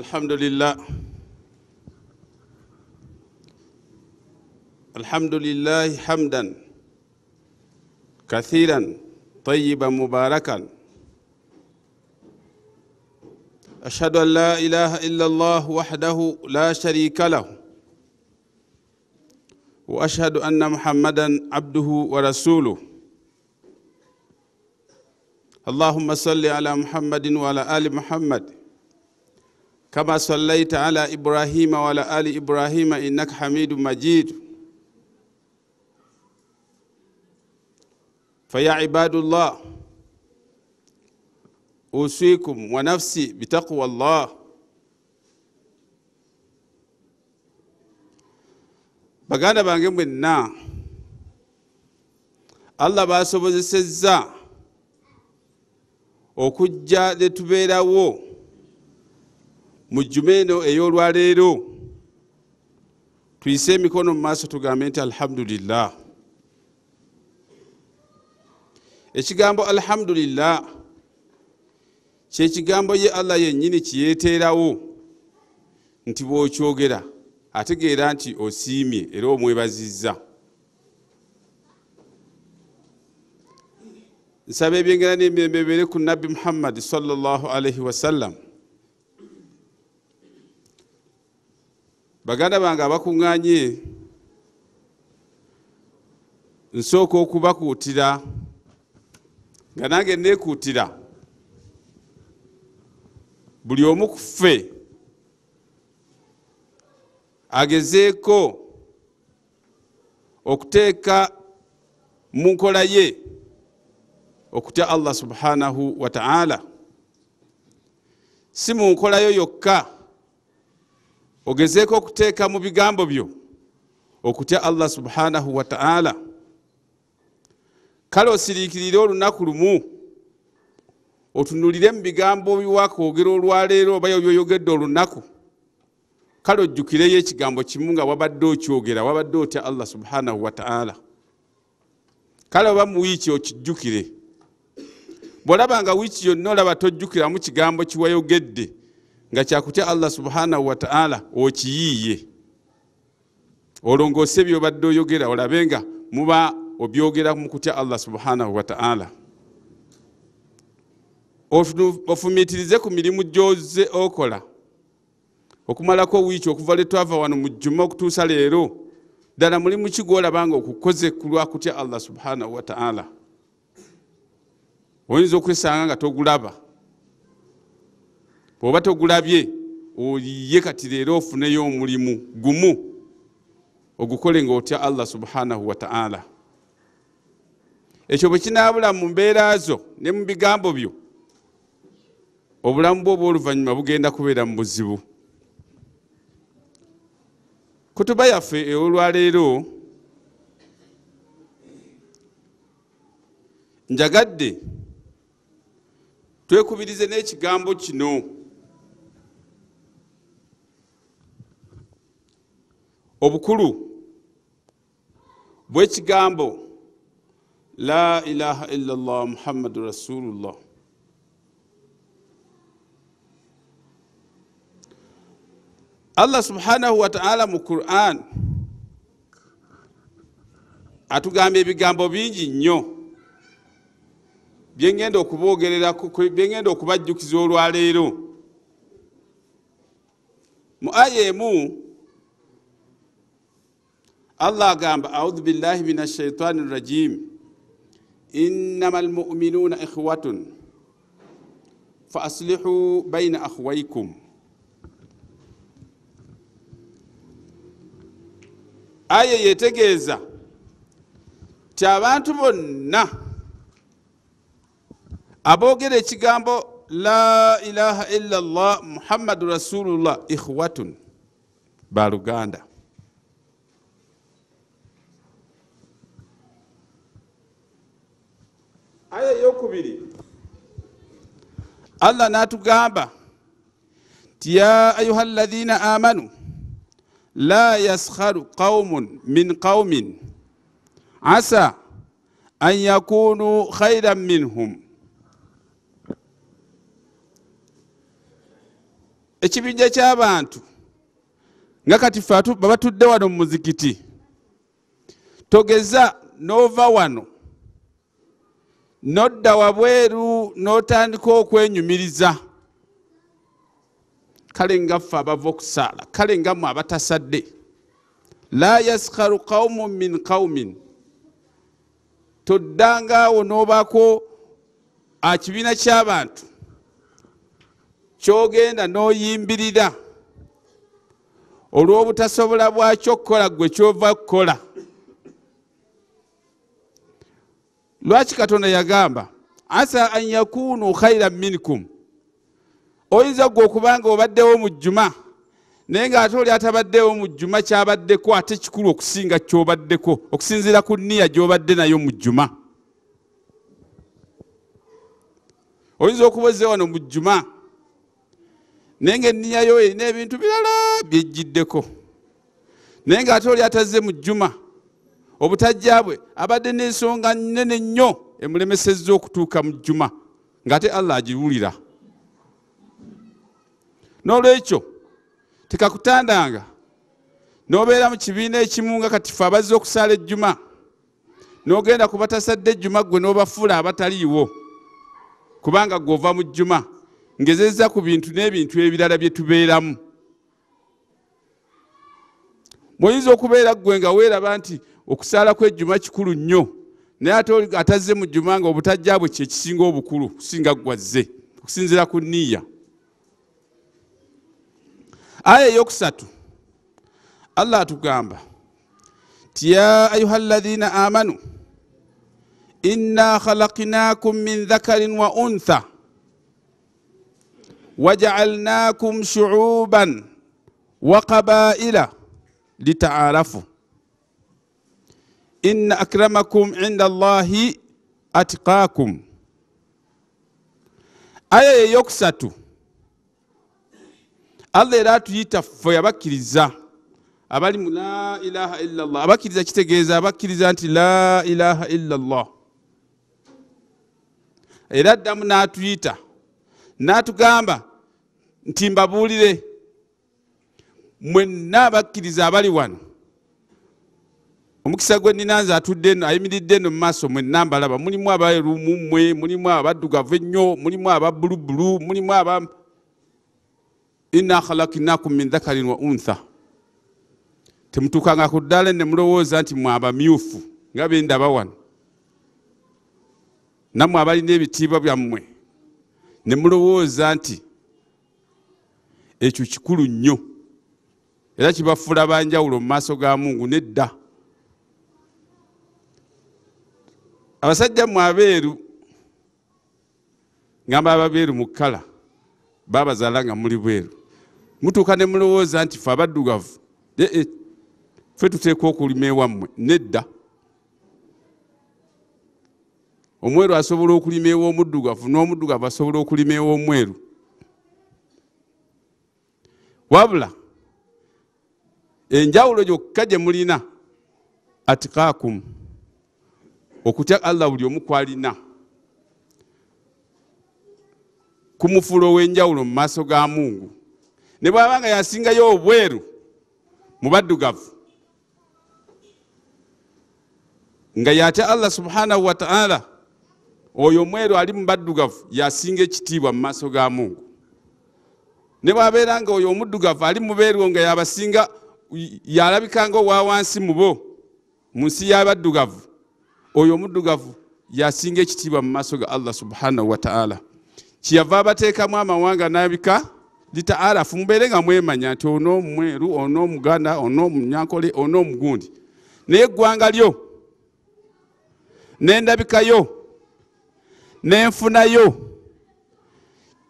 الحمد لله الحمد لله حمدا كثيرا طيبا مباركا أشهد أن لا إله إلا الله وحده لا شريك له وأشهد أن محمدا عبده ورسوله اللهم صل على محمد وعلى آل محمد كما صليت على إبراهيم وعلى آل إبراهيم إنك حميد مجيد فيا عباد الله أوصيكم ونفسي بتقوى الله baganda bange mwenna allah basobozesezza okujja lye tubeerawo mujjume eno ey'olwaleero tuyise emikono mu maaso tugambe nti alhamdulillah ekigambo alhamdulillah kyekigambo ye allah yennyini kiyeeteerawo nti bw'okyogera ategeera nti osiimye era omwebazizza nsaba ebyengera n'emirembe bibeere ku nabbi muhammadi sallallahu alaihi wasallam baganda bange abakuŋŋaanye nsooka okubakuutira nga nange neekuutira buli omu ku ffe agezeeko okuteeka mu nkola ye okutya allah subhanahu wa ta'ala si mu nkolayo yokka ogezeeko okuteeka mu bigambo byo okutya allah subhanahu wataala kale osiriikirire olunaku lumu otunulire mu bigambo biwakwogera olwaleero obayo byoyogedde olunaku kale ojjukireyo ekigambo kimu nga wabadde okyogera wabadde otya allah subhanahu wataala kale oba muwiiki okijjukire bwolaba nga wiiki yonna olaba tojjukiramu kigambo kiwayogedde nga kyakutya allah subhanahu wataala okiyiiye olwo ngaosi ebyobadde oyogera olabe nga muba obyogera mu kutya allah subhanahu wataala ofumitirize ku mirimu gyoze okola okumalako wiiki okuva lwetwava wano mu jjuma okutuusa leero ddala mulimu ki gwolabanga okukoze kulwakutya allah subhanahu wataala oyinza okwesanga nga togulaba bwoba togulabye oye kati leero ofuneyo omulimu gumu ogukole nga otya allah subhanahu wataala ekyo bwe kinaabula mu mbeera zo ne mu bigambo byo obulamu bwoba oluvannyuma bugenda kubeera mu buzibu kutuba yaffe eyolwaleero njagadde twekubirize n'ekigambo kino obukulu bwekigambo la ilaha illallah muhammadu rasulullah allah subhanahu wataala mu quran atugamba ebigambo bingi nnyo byegenda okubogererako byegenda okubajjukiza olwaleero mu aya emu allah agamba audu billahi min ashaitani rajim innama almuminuuna ikhwatun fa aslihu baina akhwaikum aya yetegeeza ti abantu bonna aboogera ekigambo la ilaha illa llah muhammadu rasulullah ikhwatun baluganda aya eyokubiri allah natugamba nti ya ayuha lazina amanu la yaskharu qaumun min qaumin asa an yakunu khairan minhum ekibinja kyabantu nga kati fe babatudde wano mu muzikiti togeza nova wano nodda wabweru notandika okwenyumiriza kale ngaffe abava okusaala kale ngamwe abatasadde la yaskaru qaumun min qaumin toddanga awo nobako akibiina kyabantu kyogenda noyimbirira olwobutasobola bwakyo okukola gwe kyova kukola lwaki katonda yagamba asa an yakunu khaira minkum oyinza gwe okubanga obaddewo mu jjuma naye ngaate oli atabaddewo mu jjuma kyabaddeko ate kikulu okusinga kyobaddeko okusinziira ku niya gyobadde nayo mu jjuma oyinza okubaze wano mu jjuma naye nga eniyayo erina ebintu birala byejjiddeko naye ngaate oli ataze mu jjuma obutajja bwe abadde n'ensonga nnene nnyo emulemesezza okutuuka mu jjuma ngaate allah agiwulira n'olwekyo tekakutandanga n'obeera mu kibiina ekimu nga katife abazze okusaala ejjuma n'ogenda kubatasadde ejjuma gwe n'obafula abataliiwo kubanga gwova mu jjuma ngezezza ku bintu n'ebintu ebirala bye tubeeramu muyinza okubeera ggwe nga weeraba nti okusaala kwejjuma kikulu nnyo naye ate atazze mu jjuma nga obutajja bwe kyekisinga obukulu kusinga gwazze okusinziira ku niya aya eyokusatu allah atugamba ti ya ayuha llazina amanu inna khalaqnakum min dhakarin wa untha wajaalnakum shuuban wa qabaila litaarafu inna akramakum inda llahi atikakum aya yeyokusatu allah era atuyita ffe abakkiriza abalimu la ilaha illallah abakkiriza kitegeeza abakkiriza nti la ilaha illallah era ddamu n'atuyita n'atugamba nti mbabuulire mwenna abakkiriza abali wano omukisa gwe nina nze atudde eno ayimiridde eno mu maaso mwennambalaba mulimu abaerumu mmwe mulimu abaddugavu ennyo mulimu aba bulubulu mulimu aba inna khalaknakum min dhakarin wa untha temutuukanga ku ddala nemulowooza nti mwe abamyufu nga bendaba wano nammwe abalina ebitiibwa byammwe ne mulowooza nti ekyo kikulu nnyo era kibafuula banjawulo mu maaso ga mungu nedda abasajja mwe abeeru ŋamba ababeeru mu kala babazaala nga muli bweru mutuuka ne mulowooza nti fe abaddugavu ee eh, eh, fe tuteekwa okulima ewammwe nedda omweru asobola okulima ew'omuddugavu n'omuddugavu asobola okulima ew'omweru wabula enjawulo gyokka gye mulina atikaakumu okutya allah buli omu kwalina kumufuula ow'enjawulo mu maaso ga mungu ne bwabanga yasingayo obweru mu baddugavu nga yatya allah subhanahu wataala oyo omweru ali mu baddugavu yasinga ekitiibwa mu maaso ga mungu ne bwabeera nga oyo omuddugavu ali mubeerwo nga yabasinga yalabikanga owa wansi mubo mu nsi y'abaddugavu oyo omuddugavu yasinga ekitiibwa mu maaso ga allah subhanahu wataala kyeyava abateekamu amawanga nabika litaalafu mubeere nga mwemanya nti onoomumweru onoomuganda onoomunyankole onoomugundi naye eggwanga lyo nendabikayo nenfunayo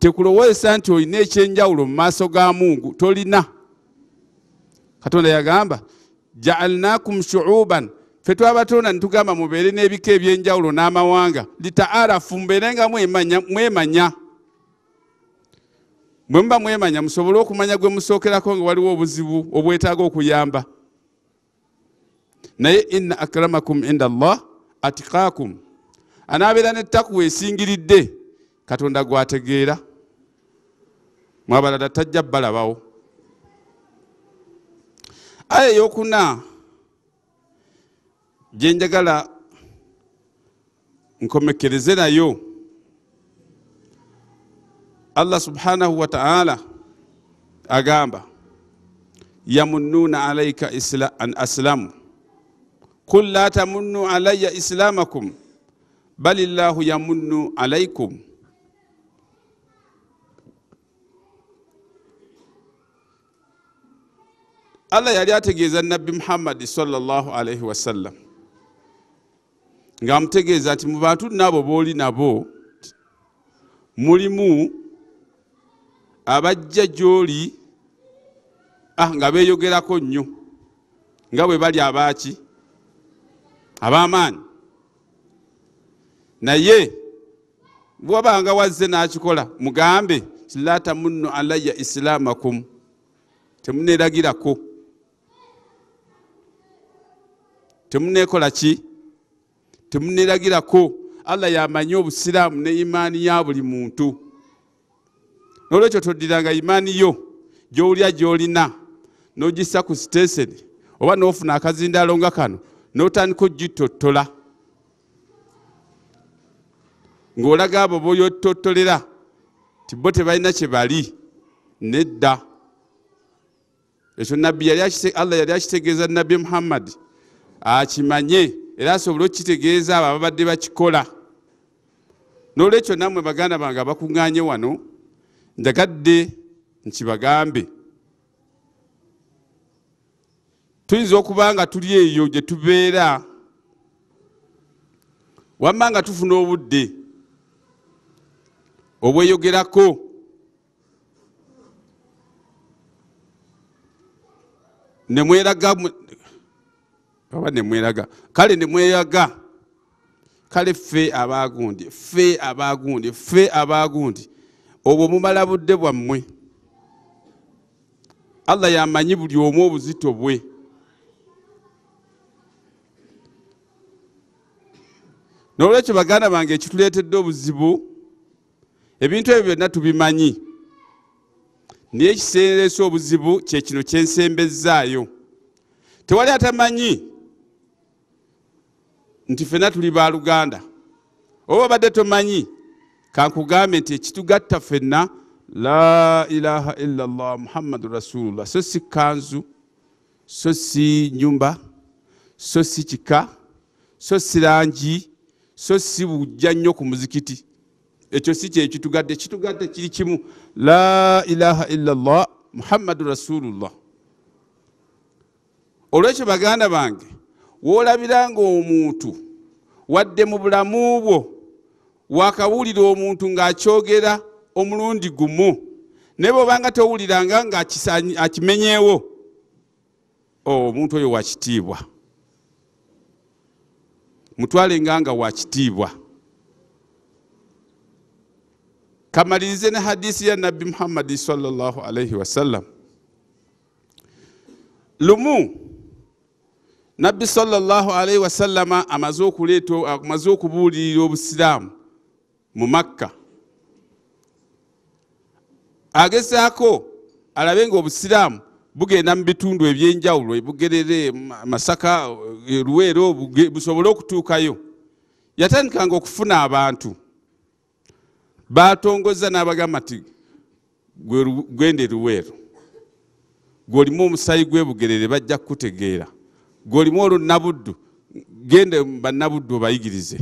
tekulowoozesa nti olina ekyenjawulo mu maaso ga mungu tolina katonda yagamba jaalnakum shuuban ffe twabatonda netugamba mubeere n'ebika ebyenjawulo n'amawanga litaarafu mubeerenga mwemanya mwe muba mwemanya musobole okumanya gwe musookerako nga waliwo obuzibu obwetaaga okuyamba naye inna akramakum inda allah atikakum anaabeera netakuwa esingiridde katonda gwategeera mwabalala tajja balabawo aya eyokuna gyenjagala nkomekereze nayo allah subhanahu wataala agamba yamunnuuna alaika an aslamu kul la tamunnu alaya islamakum bal illahu yamunnu alaikum allah yali ategeeza nabbi muhammadi sallallahu alaihi wasallam ng'amutegeeza nti mu bantu nabo b'oli nabo mulimu abajja gy'oli ah nga beeyogerako nnyo nga bwe bali abaaki ab'amaanyi naye bwabanga wazze n'akikola mugambe tilata munno alaya isilaamakum temuneeragirako temuneekola ki temuneragirako allah yamanye obusiraamu neimaani ya buli muntu nolwekyo todiranga imaani yo gyowulya gyolina nogisa ku siteseni oba nofuna akazindalo nga kano notandika ogitottola ng'olaga abo boyotottolera ti bo tebalina kyebali nedda ekyo nabbi yali allah yali akitegeeza nabbi muhammadi akimanye era asobole okukitegeeza abo ababadde bakikola n'olwekyo nammwe baganda bange abakuŋŋaanye wano njagadde nkibagambe tuyinza okuba nga tuli eyo gye tubeera wamma nga tufuna obudde obweyogerako ne mweraga oba nemweraga kale nemweyaga kale ffe abagundi ffe abagundi ffe abagundi obwo mumala budde bwammwe allah yamanyi buli omu obuzito bwe nolwekyo baganda bange ekituleetedde obuzibu ebintu ebyo byonna tubimanyi naye ekiseeresa obuzibu kyekino kyensembezaayo tewali atamanyi nti fena tuli baluganda oba badde tomanyi kankugambe nti ekitugatta fenna la ilaha illallah muhammadun rasulullah so si kanzu so si nyumba so si kika so si langi so si bujja nnyo ku muzikiti ekyo si kyekitugadde kitugadde kiri kimu la ilaha illallah muhammadun rasulullah olwekyo baganda bange woolabira nga omuntu wadde mu bulamu bwo wakawulira omuntu ng'akyogera omulundi gumu naye bwobanga towuliranga ngaakimenyeewo oh, omuntu oyo wakitiibwa mutwalenganga wakitiibwa kamalirize ne hadisi ya nabbi muhammadi sallallahu alaihi wasallam lumu nabbi salllah alaihi wasallama amaze okubuulirira obusiraamu mu makka agezaako alabe nga obusiraamu bugenda mu bitundu ebyenjawulo bugerere masaka luweero busobole okutuukayo yatandikanga okufuna abantu batongoza n'abagamba nti gwende luweero gweolimu omusayi gwebugerere bajja kukutegeera golimu olunabuddu gende banabuddu obayigirize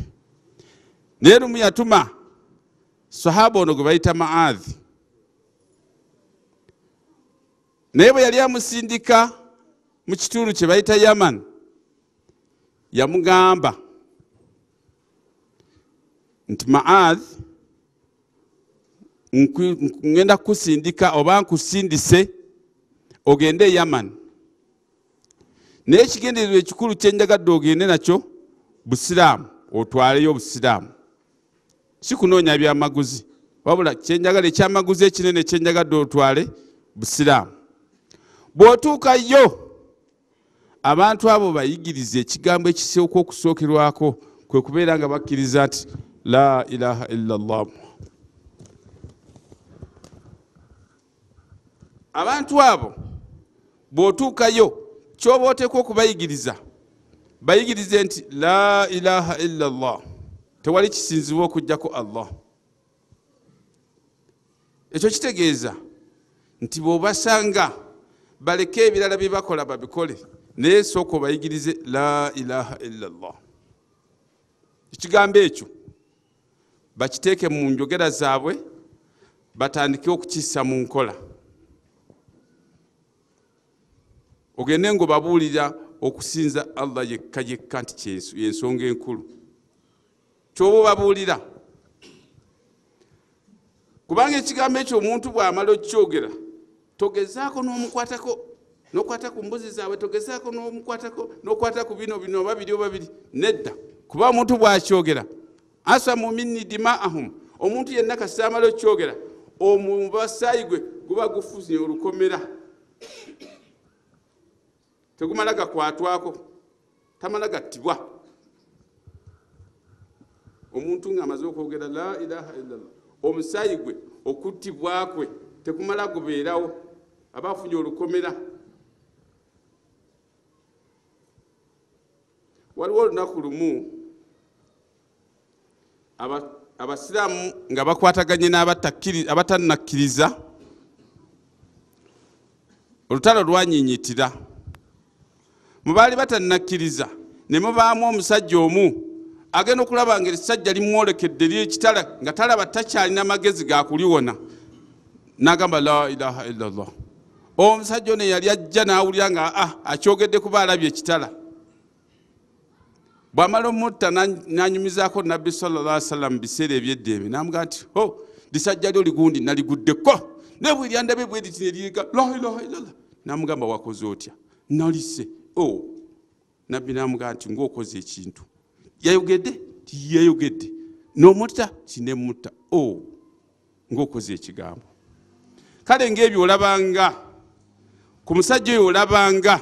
naye lumu yatuma sahaba ono gwe bayita maadhi naye bwe yali amusindika mu kitundu kye bayita yaman yamugamba nti maadhi ŋŋenda kukusindika oba nkusindise ogende e yamani naye ekigendererwa ekikulu kyenjagadde ogende nakyo busiraamu otwaleyo obusiraamu si kunoonya byamaguzi wabula kyenjagala ekyamaguzi ekinene kyenjagadde otwale busiraamu bw'otuuka yo abantu abo bayigirize ekigambo ekisooka okusookerwako kwe kubeera nga bakkiriza nti la ilaha illallah abantu abo bw'otuukayo kyoba oteekwa okubayigiriza bayigirize nti la ilaha illa llah tewali kisinzibwa okujjaku allah ekyo kitegeeza nti bwobasanga baleke ebirala byebakola babikole naye sooka obayigirize la ilaha illa llah ekigambo ekyo bakiteeke mu njogera zaabwe batandike okukissa mu nkola ogende nga obabuulira okusinza allah yekka yekka nti yensonga enkulu kyoba obabuulira kubanga ekigambo ekyo omuntu bwamala okukyogera togezaako n'omukwatako nokwata ku mbuzi zaabwe togezaako n'omukwatako nokwata ku bino bino obabiri obabiri nedda kuba omuntu bwakyogera asa mumini dimaahum omuntu yenna kasamala okukyogera omubasaayi gwe guba gufuzie olukomera tegumala gakwatwako tamala gattibwa omuntu nga amaze okwogera la ilaha illallah omusaayi gwe okuttibwakwe tekumala gubeerawo aba afunye olukomera waliwo olunaku lumu abasiraamu nga bakwataganye n'abatannakkiriza olutalo lwanyinyitira mubaali batannakkiriza ne mubaamu omusajja omu agenda okulaba ngeri essajja limwolekedde ly ekitala nga talaba takyalina magezi ga kuliwona nagamba la ilaha illallah omusajja ono eyali ajja nawulira nga a ah, akyogedde kuba alabye ekitala bwamala omutta nanyumizaako nabbi salalaw salam biseera ebyeddembe namuga nti o oh, lisajja lyo ligundi naliguddeko nebwe lyandabe bweritineryiga la ilaha illallah namugamba wakoze otya nalise o oh, nabbi namugamba nti ngaokoze ekintu yayogedde tiyayogedde nomutta tinemutta o oh, ngaokoze ekigambo kale ngaebyo olabanga ku musajja oyo olabanga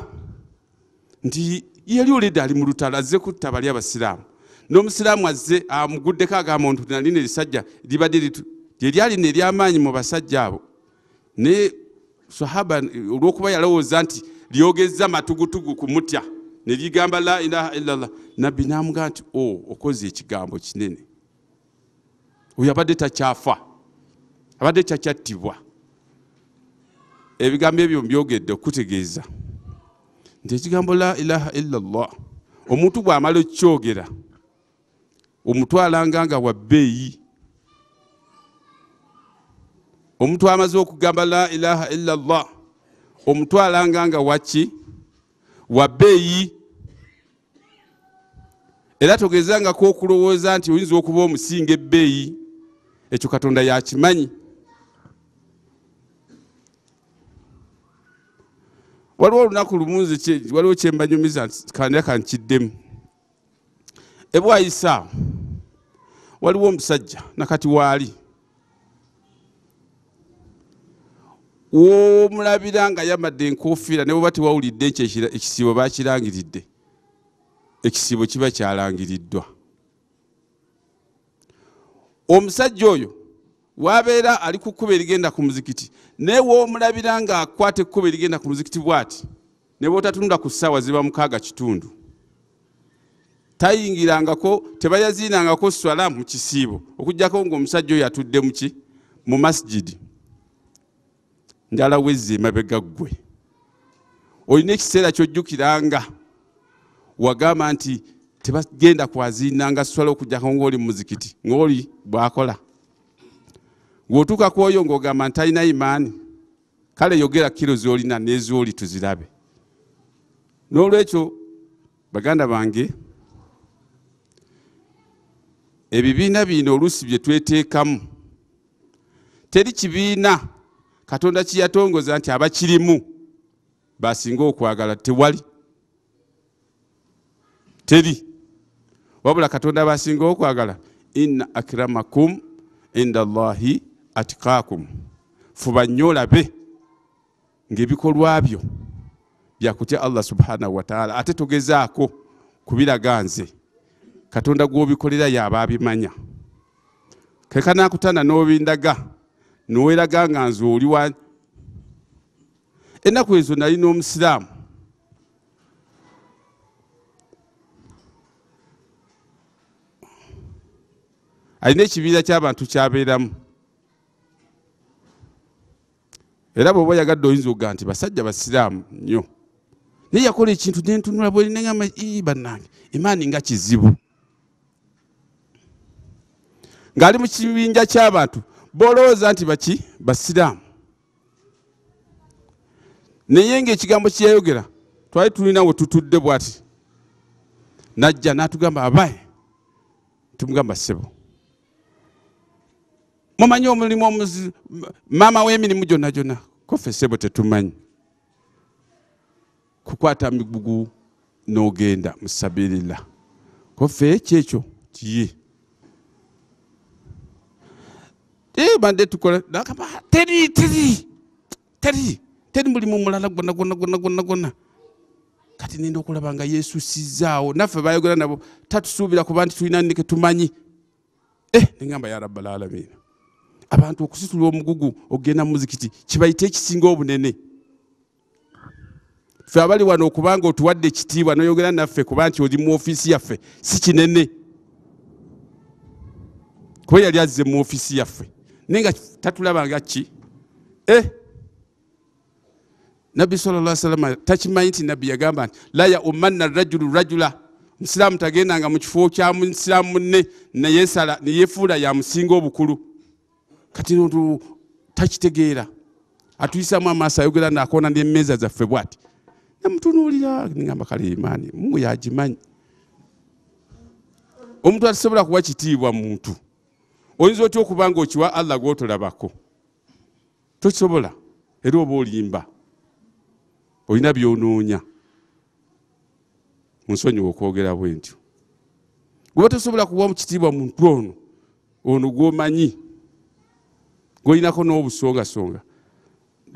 nti yali oledde ali mu lutalo azze kutta bali abasiraamu n'omusiraamu azze amuguddeko agamba ntu nalina erisajja libadde lyelyalina eryamaanyi mu basajja abo naye sahaba olwokuba yalowooza nti lyogeza matugutugu kumutya neligamba la ilaha ilallah nabbi namuga nti o oh, okoze ekigambo kinene oyo abadde takyafa abadde kyakyattibwa ebigambo ebyo mbyogedde okutegeeza nti ekigambo la ilaha illallah omuntu bwamala okukyogera omutwalanga nga wabbeeyi omuntu amaze okugamba la ilaha illallah omutwalanga nga waki wabbeeyi era togezangako okulowooza nti oyinza okuba omusinga ebbeeyi ekyo katonda yakimanyi waliwo olunaku lumunzi waliwo kyembanyumiza nti kandiraka nkiddemu ebwayisa waliwo omusajja nakati waali womulabira nga yamadde enkofiira ne bweba tewawulidde nti ekisiibo bakirangiridde ekisiibo kiba kyalangiriddwa omusajja oyo wabeera ali ku kkuba erigenda ku muzikiti naye womulabira ngaakwata ekkuba erigenda ku muzikiti bwati ne bwotatunula ku ssaawa ziba mukaaga kitundu tayingirangako tebayaziinangako swalamu mu kisiibo okugjako ngaomusajja oyo atudde muki mu masijidi ndala wezza emabega ggwe olina ekiseera kyojjukiranga wagamba nti tebagenda kwazinanga sswala okujjako ngaoli muzikiti ngaoli bwakola weotuuka kwoyo ngaogamba nti alina imaani kale yogera kiro zolina nezoli tuzirabe nolwekyo baganda bange ebibiina bino oluusi byetwetekamu teri kibiina katonda kiyatongoza nti abakirimu basinga okwagala tewali teri wabula katonda basinga okwagala inna akramakum indallahi atikakum fuba nyoolabe ngaebikolwa byo byakutya allah subhanahu wataala ate togezaako kubiraga nze katonda gwobikolera yaaba abimanya kekanakutana n'obindaga noweraga nga nze oli wa ennaku ezo nali n'omusiraamu alina ekibiira ky'abantu kyabeeramu era bweoba yagadde oyinza okuga nti basajja basiraamu nnyo naye yakola ekintu nentunula bwerinaama bannange emaani nga kizibu ng'ali mu kibinja ky'abantu boolowooza nti baki basiraamu naye ngaekigambo kyeyayogera twali tulina we tutudde bwati najja natugamba abaye tumugamba sebo mumanyi omulimu omumaama w'emirimu gyonna gyonna kofe sebo tetumanyi kukwata migugu n'ogenda musabirira kofe kyekyo kiye ee eh, bande tukole nakamba teri teri teri teri mulimu mulala gona gona gona gona gona kati nenda okulaba nga yesusizaawo naffe bayogera nabo tatusuubira kuba nti tulina nike tumanyi eh nengamba yarabbalalamin abantu okusitulira omugugu okugenda muzikiti kibaite ekisinga obunene fe abali wano okubanga otuwadde ekitiibwa noyogera naffe kuba nti oli muofiisi yaffe si kinene kuba yali azze muofiisi yaffe naye nga tatulabanga ki e eh? nabbi salalah salama takimanyi ti nabbi yagamba nti la ya umanna rajulu rajula omusiraamu tagendanga mu kifo kya musiraamu munne neyesala neyefuula yamusinga obukulu kati nontu takitegeera atuyisamu amaaso ayogera nakona nemmeeza zaffe bwati namutunuulira nigamba kale imaani mungu yagimanyi omuntu atisobola kuwa kitiibwa muntu oyinza otya okuba nga okiwa allah gwotolabako tokisobola era oba olimba olina byonoonya munsonyiwa okwogera bwentyo gweba tosobola kuwa mukitiibwa muntu ono ono gwomanyi gwolinako n'obusongasonga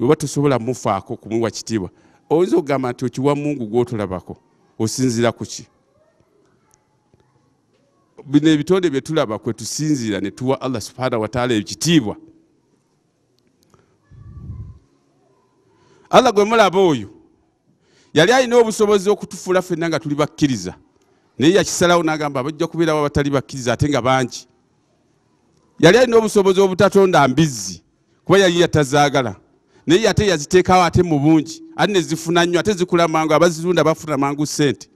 oba tosobola mufaako kumuwa kitiibwa oyinza okugamba nti okiwa mungu gwotolabako osinzira kuki bino ebitonde byetulaba kwetusinziira netuwa allah subhanahu wataala ekitiibwa allah gwe mulaba oyo yali alina obusobozi okutufuula fenna nga tuli bakkiriza naye yakisalawo nagamba bajja kubeerawo abatali bakkiriza ate nga bangi yali alina obusobozi obutatonda mbizzi kuba yali yatazaagala naye ate yaziteekawo ate mu bungi ati nezifuna nnyo ate zikula mangu abazirunda bafuna mangu sente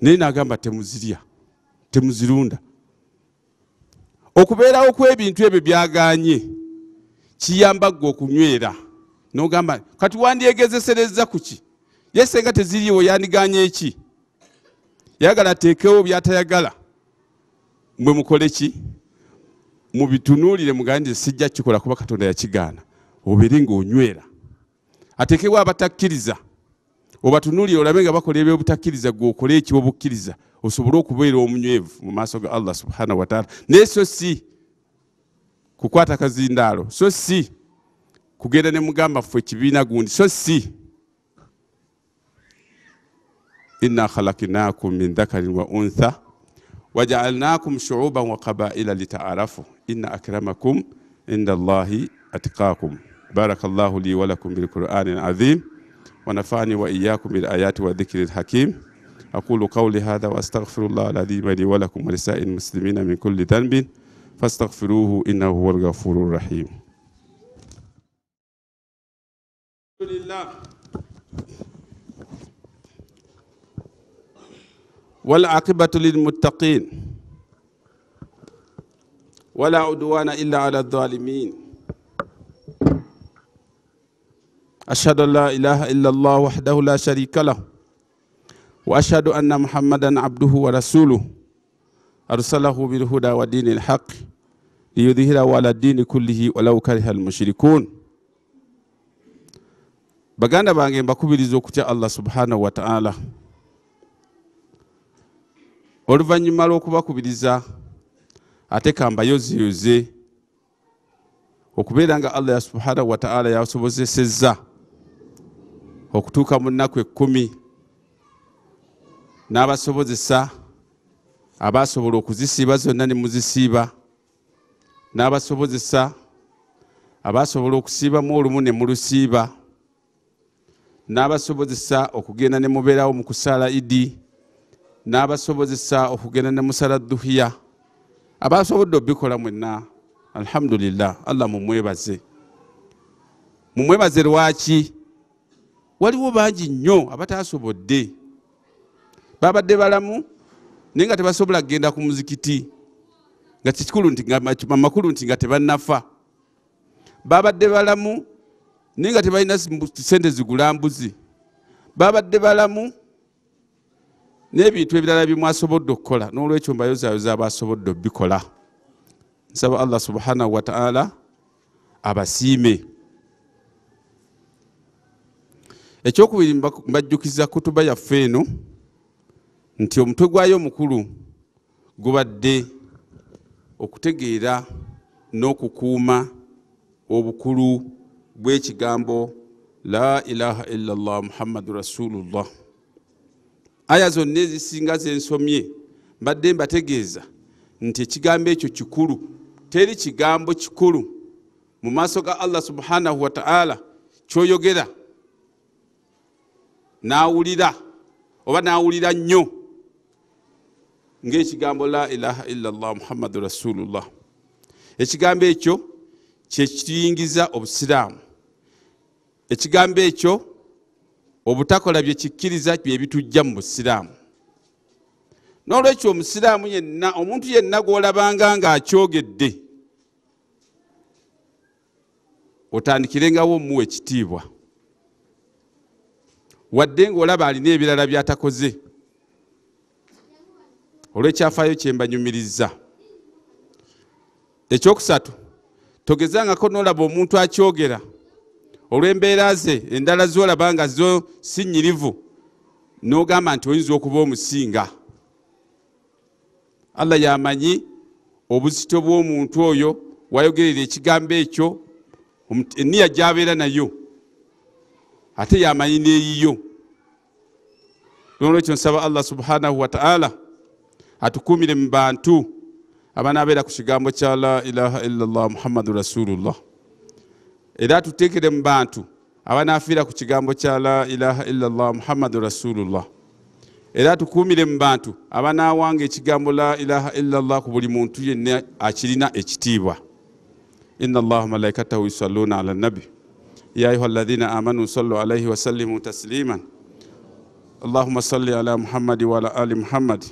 naye nagamba temuzirya na temuzirunda okubeerawo kw'ebintu ebyo byagaanye kiyamba gwe okunywera nogamba kati wandyegezesereza ku ki yese nga teziriiwo yandiganye eki yagala ateekewo byatayagala mbwe mukole ki mubitunuulire mugane nti sijja kikola kuba katonda yakigaana obeere ngaonywera ateekewo abatakkiriza obatunuulire olabe nga bakola ebyobutakkiriza gwe okole ekyobukkiriza osobole okubeera omunywevu mu maaso ga allah subhanahu wataala naye so si kukwata kazindaalo so si kugenda ne mugamba ffe ekibiina gundi so si inna khalaknakum min dhakarin wa untha wajaalnakum shuuban wa qabaila litaarafu inna akramakum inda allahi atqakum baraka llahu li walakum bilqurani alazim ونفعني وإياكم بالآيات والذكر الحكيم أقول قولي هذا وأستغفر الله العظيم لي ولكم ولسائر المسلمين من كل ذنب فاستغفروه إنه هو الغفور الرحيم الحمد لله والعاقبة للمتقين ولا عدوان إلا على الظالمين أشهد أن لا إله إلا الله وحده لا شريك له وأشهد أن محمدا عبده ورسوله أرسله بالهدى ودين الحق ليظهره على الدين كله ولو كره المشركون بغانا بانجين بكبير زوكتي الله سبحانه وتعالى Oluvanyi malo kuba زا ateka mbayozi yuze okubiranga Allah ya subhanahu wa ta'ala ya subuze seza. okutuuka mu nnaku ekkumi n'abasobozesa abaasobola okuzisiiba zonna ne muzisiiba n'abasobozesa abaasobola okusiibamu olumu ne mulusiiba n'abasobozesa okugenda ne mubeerawo mu kusaala idi n'abasobozesa okugenda ne musala duhiya abasobodde obikola mwenna alhamdulillah allah mumwebaze mumwebaze lwaki waliwo bangi nnyo abataasobodde babadde balamu naye nga tebasobola kgenda ku muzikiti nga kikulu nti amakulu nti nga tebannafa babadde balamu naye nga tebalina sente zigulambuzi babadde balamu n'ebintu ebirala bimwasobodde okukola n'olwekyo mbayozayoza basobodde obikola nsaba allah subhanahu wataala abasiime ekyokubiri mbajjukiza kutuba yaffe eno nti omutwe gwayo omukulu gubadde okutegeera n'okukuuma obukulu bw'ekigambo la ilaha illallah muhammadu rasulullah aya zonna ezisinga zensomye mbadde mbategeeza nti ekigambo ekyo kikulu teri kigambo kikulu mu maaso ga allah subhanahu wataala kyoyogera nawulira oba nawulira nnyo ngaekigambo la ilaha illallah muhammadu rasulullah ekigambo ekyo kyekiyingiza obusiraamu ekigambo ekyo obutakola byekikkiriza byebitujja mu busiraamu n'olwekyo omusiraamu yenna omuntu yenna gwolabanga nga akyogedde otandikirengawo omuwa ekitiibwa wadde ngaolaba alina ebirala byatakoze olwekyafaayo kyembanyumiriza ekyokusatu togezangako nolaba omuntu akyogera olwembeera ze endala zolaba nga zo sinyirivu nogamba nti oyinza okuba omusinga allah yamanyi obuzito bw'omuntu oyo wayogerera ekigambo ekyo eniya gyabeera nayo ate yamanyi neeyiyo nolwekyo nsaba allah subhanahu wataala atukumire mu bantu abanabeera ku kigambo kya la ilaha illallah muhammadun rasulullah era tuteekere mu bantu abanafiira ku kigambo kya la ilaha illallah muhammadun rasulullah era tukumire mu bantu abanawanga ekigambo la ilaha illallah ku buli muntu yenna akirina ekitiibwa ina allaha malaikatahu yusalluna ala nabi يا أيها الذين آمنوا صلوا عليه وسلموا تسليما اللهم صل على محمد وعلى آل محمد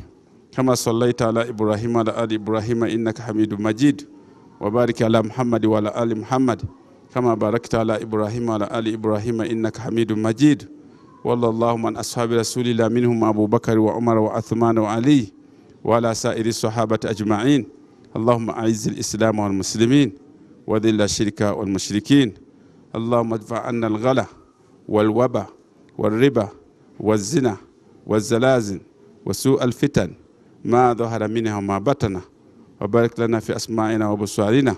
كما صليت على إبراهيم وعلى آل إبراهيم إنك حميد مجيد وبارك على محمد وعلى آل محمد كما باركت على إبراهيم وعلى آل إبراهيم إنك حميد مجيد والله اللهم عن أصحاب رسول الله منهم أبو بكر وعمر وعثمان وعلي وعلى سائر الصحابة أجمعين اللهم أعز الإسلام والمسلمين وذل الشرك والمشركين اللهم ادفع عنا الغلا والوبا والربا والزنا والزلازل وسوء الفتن ما ظهر منها وما بطن وبارك لنا في أسمائنا وبصارنا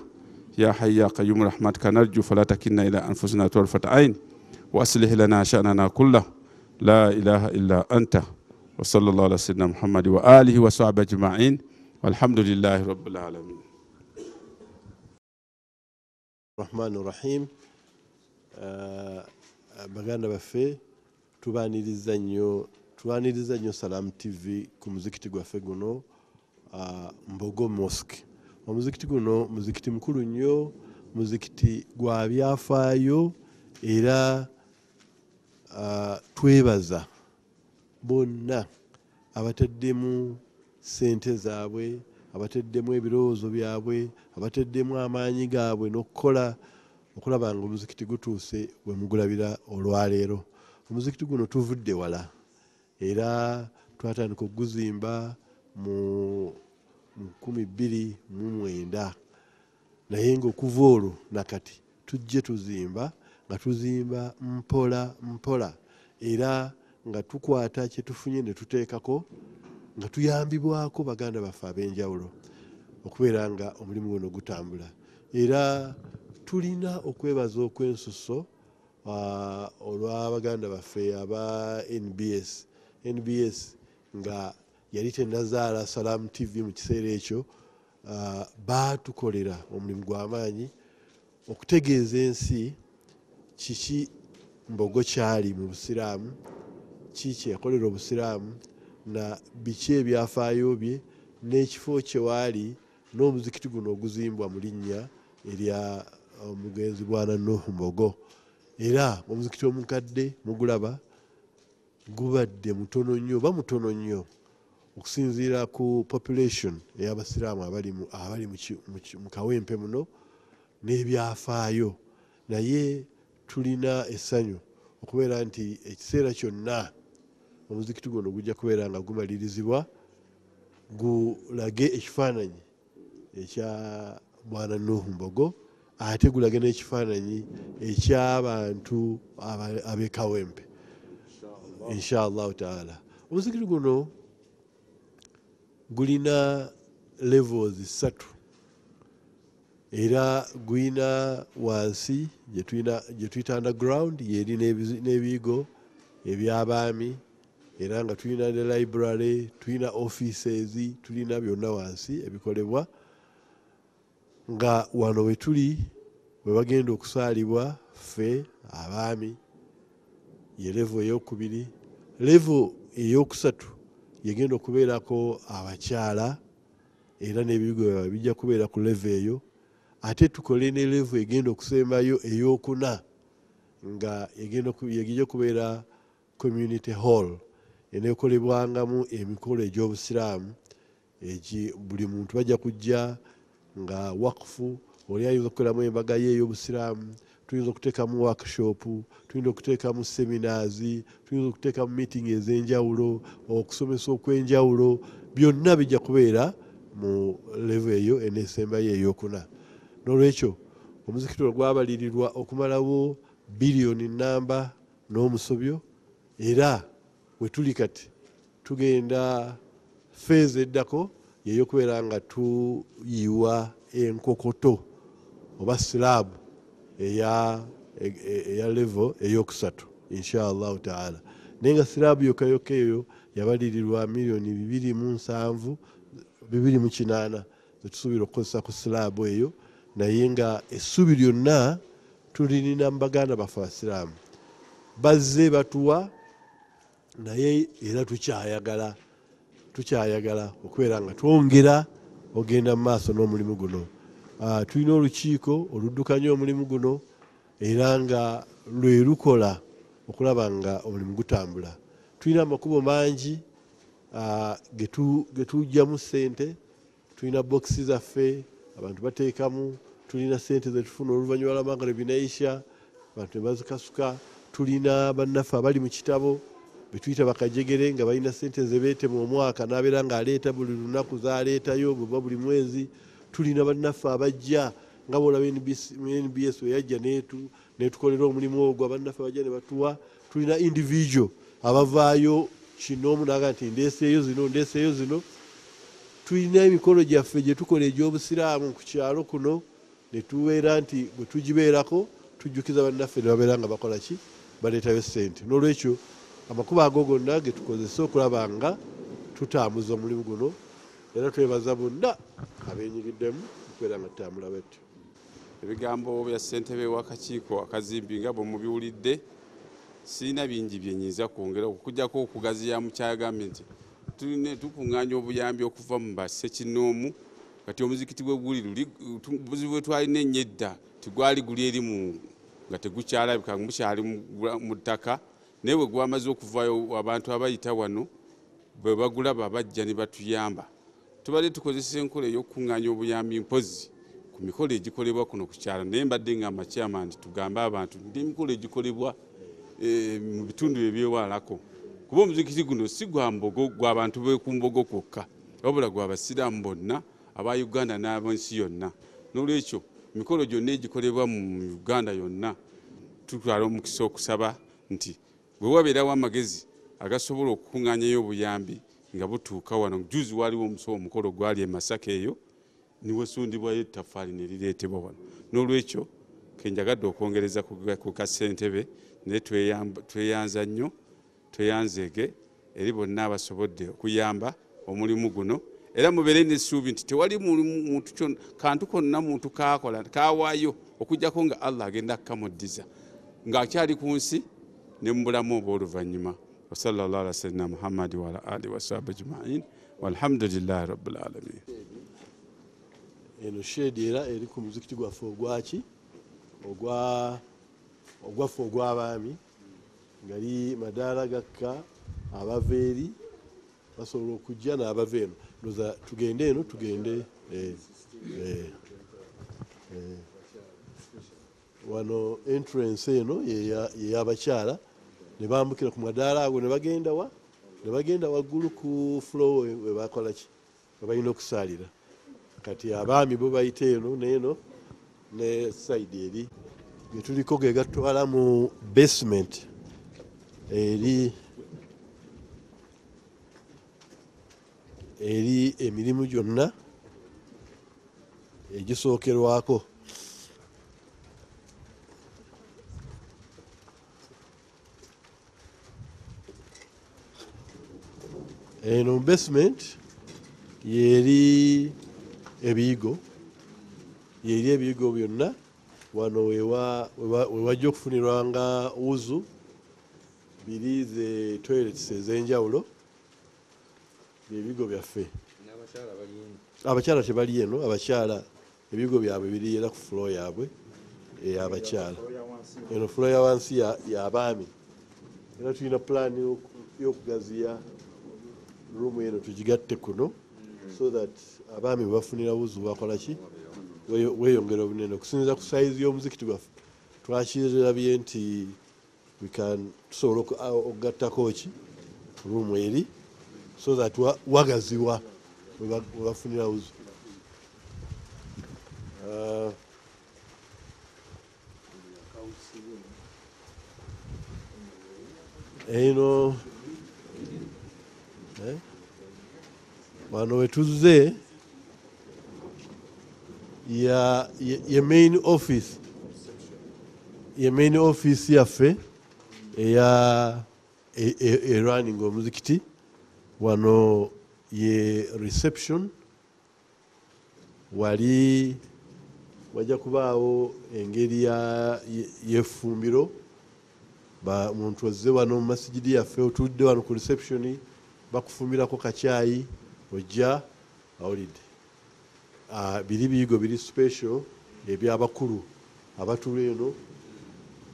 يا حي يا قيوم رحمتك نرجو فلا تكلنا إلى أنفسنا طرفة عين وأصلح لنا شأننا كله لا إله إلا أنت وصلى الله على سيدنا محمد وآله وصحبه أجمعين والحمد لله رب العالمين الرحمن الرحيم Eh, baganda baffe tubaniriza nnyo tubaniriza nnyo salaamu tv ku muzikiti gwaffe guno eh, mbogo mosque omuzikiti guno muzikiti mukulu nnyo muzikiti gwa byafaayo era eh, twebaza bonna abataddemu sente zaabwe abataddemu ebirowoozo byabwe abataddemu amaanyi gaabwe n'okukola okulaba nga omuzikiti gutuuse wemugulabira olwaleero omuzikiti guno tuvudde wala era twatandika okuguzimba mu 2mumwenda naye nga okuva olwo nakati tujje tuzimba nga tuzimba mpola mpola era nga tukwata kyetufunye netuteekako nga tuyambibwako baganda baffe ab'enjawulo okubeera nga omulimu guno gutambula era tulina okwebaza okwensuso uh, olwabaganda baffe aba nbs nbs nga yali tenazaala salaamu tv mu kiseera ekyo uh, batukolera omulimu gw'amaanyi okutegeeza ensi kiki mbogo kyali mu busiraamu kiki yakolera obusiraamu na biki ebyafaayo bye n'ekifo kyewaali n'omuzikiti guno oguzimbwa mu linnya erya omugenzi bwana nuhu mbogo era omuzikiti omukadde mugulaba gubadde mutono nnyo oba mutono nnyo okusinziira ku population eyabasiraamu abali mu kawempe muno n'ebyafaayo naye tulina essanyu okubeera nti ekiseera kyonna omuzikiti guno gujja kubeera nga gumalirizibwa gulage ekifaananyi ekya bwana nuhu mbogo ate gulage n'ekifaananyi ekyabantu abekawempe inshallahu taala omuzikiti guno gulina levels satu era gulina wansi gyetuyita underground yeri n'ebiigo ebyabaami era nga tulina ne library tulina offices tulina byonna wansi ebikolebwa nga wano wetuli bwe bagenda okusaalibwa ffe abaami ye levo eyokubiri levo eyokusatu yegenda okubeerako abakyala era n'ebibigo byaba bijja kubeera ku levo eyo ate tukole ne levo egenda okusembayo eyokuna nga yegenda okubeera community hall eneekolebwangamu emikolo egy'obusiraamu egi buli muntu bajja kujja nga wakufu oli ayinza okukoleramu embaga ye ey'obusiraamu tuyinza okuteekamu workshopu tuyinza okuteekamu seminaazi tuyinza okuteekamu meeting ez'enjawulo okusomesa okw'enjawulo byonna bijja kubeera mu levu eyo enesembayo eyokuna n'olwekyo omuzikiti o gwabalirirwa okumalawo biliyoni namba n'omusobyo era wetuli kati tugenda feeza eddako yeyokubeera nga tuyiwa enkokoto oba silaabu eya levo eyokusatu inshallahu taala naye nga silaabu yokka yokka eyo yabalirirwa miliyoni bibiri mu nsanvu bibiri mu kinaana zetusuubira okukozesa ku silaabu eyo naye nga essuubi lyonna tulinina mu baganda baffe basiraamu bazze batuwa naye era tukyayagala tukyayagala okubeera nga twongera ogenda mu maaso n'omulimu guno ah, tulina olukiiko oluddukanya omulimu guno era nga lwe lukola okulaba nga omulimu gutambula tulina amakubo mangi ah, getujjamu sente tulina bokisi zaffe abantu bateekamu tulina sente zetufuna oluvanyuma lwa magrebi naisha abantu nebazikasuka tulina bannaffe abali mu kitabo betuyita bakajegere nga balina sente zebetema omwaka nabera nga aleeta buli lunaku zaletayo bweba buli mwezi tulina banaffe abajja nga bolaba nbs weyajja netukolera omulimu ogwo abanaffe abajja nebatuwa tulina individual abavaayo kino omunaga nti ndeseeyo zino ndeseeyo zino tulina emikolo gyaffe gyetukola egyobusiraamu ku kyalo kuno netubeera nti bwetugibeerako tujjukiza bannaffe nebabeera nga bakolaki baleetayo sente nolwekyo amakubo ago gonna getukozesa okulaba nga tutambuza omulimu guno era twebaza bonna abenyigiddemu okubeera nga tutambula batyo ebigambo bya ssentebe wakakiiko akazimbi nga bwe mubiwulidde sirina bingi byenyinza kwongera okujjako okugaziya mukyagambye nti tukuŋŋaanya obuyambi okuva mu basekinoomu kati omuzikiti we guli luli buzibu bwe twalina ennyo edda tigwali guli erimu nga tegukyalabika mukyali mu ttaka naye wegwamaze okuvayo abantu abayita wano bwebagulaba bajja nebatuyamba tubadde tukozesa enkola eyokukuŋŋanya obuyambi mpozi ku mikolo egikolebwa kuno kukyala naye mbadde nga makyama nti tugambe abantu ndi emikolo egikolebwa e, mu bitundu ebyewalako kuba omuzikiti guno si gwa mbogo gwabantu beku mbogo kwokka wabula gwabasiraamu bonna aba uganda n'abensi yonna nolwekyo mikolo gyonna egikolebwa mu uganda yonna tutwala omukisa okusaba nti bwewabeerawo amagezi agasobola okukunganyayo obuyambi nga butuuka wano juzi waliwo omusoba omukolo gwali emasaka eyo niwesundibwayo ettafaali nelireetebwa wano nolwekyo kenjagadde okwongereza ku kasentebe naye tweyanza nnyo tweyanzeege eri bonna abasobodde okuyamba omulimu guno era mubeere nesuubi nti tewali kantu konna muntu kakola kawaayo okujjako nga allah agenda kukamuddiza ngaakyali ku nsi ne mubulamu oba oluvanyuma wasala llah ala sayidina muhammadi waala ali washaabi ajumain walhamdulilahi rabilalamin eno shedi era eri ku muzikiti gwaffe ogwaki ogwaffe ogwabaami ngali madaala gakka abava eri basobola okujja n'abava eno oza tugende eno tugende eh, eh, eh, wano entrance eno yeyabakyala ye nebambukira ku mwadaala agwo nebagendawa nebagenda waggulu ku flo webakolaki webalina okusaalira kati abaami bo bayita eno neeno ne saidi eri getuliko gegatwala mu basement eri eri emirimu gyonna egisookerwako eno investment yeri ebiyigo yeri ebiyigo byonna wano wewajja okufunirwanga uzu biri the toilets ezenjawulo byebiyigo byaffe abakyala tebali eno abakyala ebiyigo byabwe biri era ku fulo yabwe eyabakyala eno fulo ya wansi yabaami era tulina plan yokugaziya yo rumu eno tugigatte kuno mm. so that abaami bafunirawuzu bakolaki weyongera obunene okusinziza ku saizi y'omuzikiti gwaffe twakirabye nti tusobola okugattako ki rumu eri so that wagaziwa webafunirawuzu uh, eno uh, wano wetuzze ye main office ye main office yaffe eya erunning e, e omuzikiti wano ye reception wali wajja kubaawo engeri yefumbiro muntu ozze wano mu masigidi yaffe otuludde wano ku receptioni bakufumbirako kacyayi ojja awulidde ah, biri biyigo biri special ebyabakulu abatula eno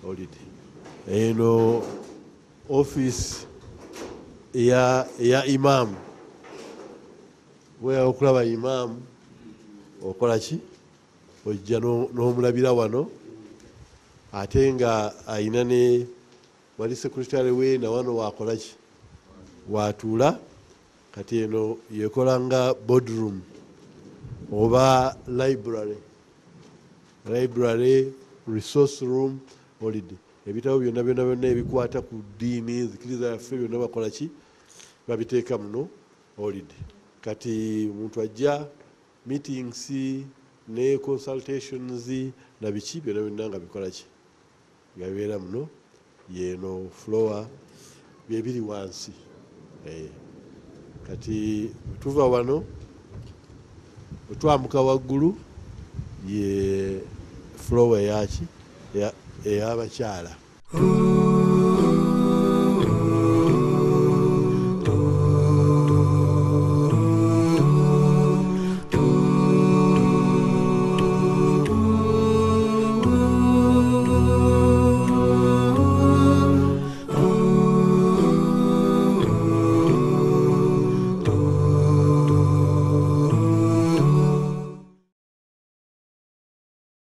awulidde eno offisi eya imaamu weyaa okulaba imaamu okola ki ojja n'omulabira wano ate nga ayina ne wali sekuritale weena wano wakola ki watuula kati eno yekola nga boardroom oba library library resource room olid ebitabo byonna byona byonna ebikwata ku ddiini nzikiriza yaffe byonna bakola ki babiteeka muno olid kati omuntu ajja meetings ne consultations na biki byona byonna nga bikola ki gabeera muno yeno flower byebiri wansi Eh, kati wetuva wano wetwambuka waggulu ye flowe yaki eyabakyala ya